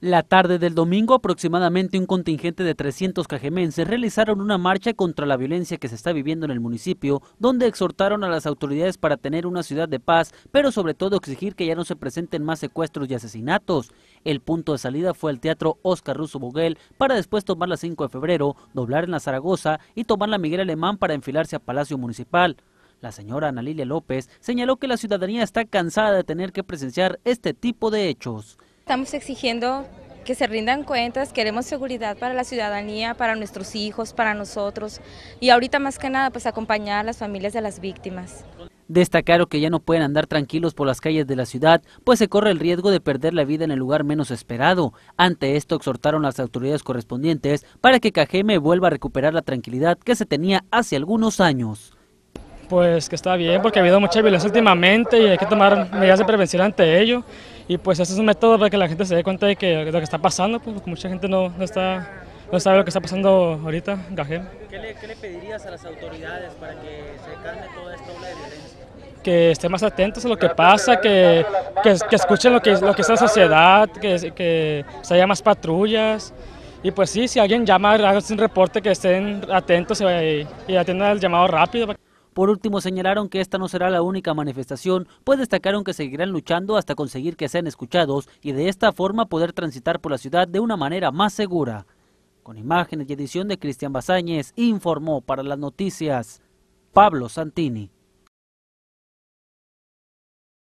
La tarde del domingo, aproximadamente un contingente de 300 cajemenses realizaron una marcha contra la violencia que se está viviendo en el municipio, donde exhortaron a las autoridades para tener una ciudad de paz, pero sobre todo exigir que ya no se presenten más secuestros y asesinatos. El punto de salida fue el Teatro Oscar Russo Boguel para después tomar la 5 de febrero, doblar en la Zaragoza y tomar la Miguel Alemán para enfilarse a Palacio Municipal. La señora Ana López señaló que la ciudadanía está cansada de tener que presenciar este tipo de hechos. Estamos exigiendo que se rindan cuentas, queremos seguridad para la ciudadanía, para nuestros hijos, para nosotros y ahorita más que nada pues acompañar a las familias de las víctimas. Destacaron que ya no pueden andar tranquilos por las calles de la ciudad, pues se corre el riesgo de perder la vida en el lugar menos esperado. Ante esto exhortaron las autoridades correspondientes para que Cajeme vuelva a recuperar la tranquilidad que se tenía hace algunos años pues que está bien porque ha habido mucha violencia últimamente y hay que tomar medidas de prevención ante ello y pues ese es un método para que la gente se dé cuenta de que lo que está pasando, pues, porque mucha gente no, no, está, no sabe lo que está pasando ahorita en ¿Qué le, pedirías a las autoridades para que se calme toda esta ola de violencia? Que estén más atentos a lo que pasa, que, que, escuchen lo que, lo que es la sociedad, que, que se haya más patrullas. Y pues sí, si alguien llama, haga un reporte, que estén atentos y, y atiendan el llamado rápido. Por último, señalaron que esta no será la única manifestación, pues destacaron que seguirán luchando hasta conseguir que sean escuchados y de esta forma poder transitar por la ciudad de una manera más segura. Con imágenes y edición de Cristian Bazáñez, informó para las noticias Pablo Santini.